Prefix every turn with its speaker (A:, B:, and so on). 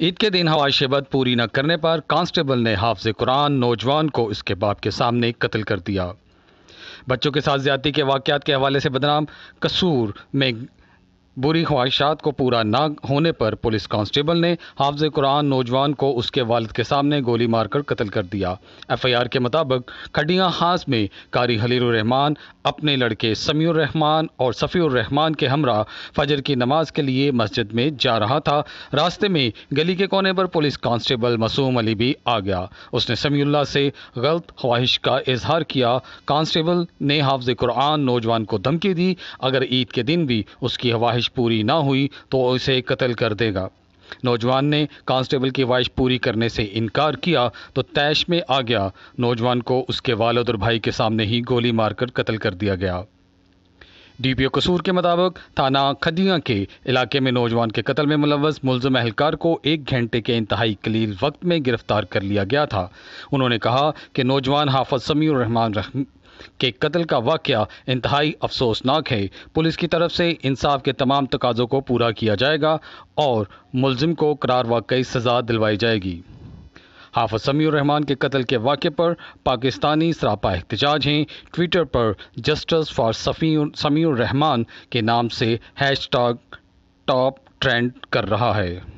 A: ईद के दिन हवाई शेबत पूरी न करने पर कांस्टेबल ने हाफज कुरान नौजवान को इसके बाप के सामने कत्ल कर दिया बच्चों के साथ ज्यादा के वाकत के हवाले से बदनाम कसूर में बुरी ख्वाहिशात को पूरा ना होने पर पुलिस कांस्टेबल ने हाफज कुरान नौजवान को उसके वालद के सामने गोली मारकर कत्ल कर दिया एफ आई आर के मुताबिक खडिया हास में कारी हलीरहमान अपने लड़के समीरहमान और सफ़ीरहमान के हमरा फजर की नमाज के लिए मस्जिद में जा रहा था रास्ते में गली के कोने पर पुलिस कांस्टेबल मसूम अली भी आ गया उसने समीउल्ला से गलत ख्वाहिश का इजहार किया कांस्टेबल ने हाफज कुरान नौजवान को धमकी दी अगर ईद के दिन भी उसकी ख्वाहिश ख्वाहिश पूरी ना हुई तो उसे कत्ल कर देगा नौजवान ने कांस्टेबल की ख्वाहिश पूरी करने से इनकार किया तो तैश में आ गया नौजवान को उसके वालद और भाई के सामने ही गोली मारकर कत्ल कर दिया गया डीपीओ कसूर के मुताबिक थाना खदिया के इलाके में नौजवान के कत्ल में मुलवस मुलजम अहलकार को एक घंटे के इंतहाई कलील वक्त में गिरफ्तार कर लिया गया था उन्होंने कहा कि नौजवान हाफज समीर रहमान कि कत्ल का वाक्य इंतहाई अफसोसनाक है पुलिस की तरफ से इंसाफ के तमाम तकाज़ों को पूरा किया जाएगा और मुलजिम को करार वाकई सज़ा दिलवाई जाएगी हाफज समीर रहमान के कत्ल के वाक़े पर पाकिस्तानी सरापा एहतजाज हैं ट्विटर पर जस्टिस फॉर समीर रहमान के नाम से हैश टॉग टॉप ट्रेंड कर रहा है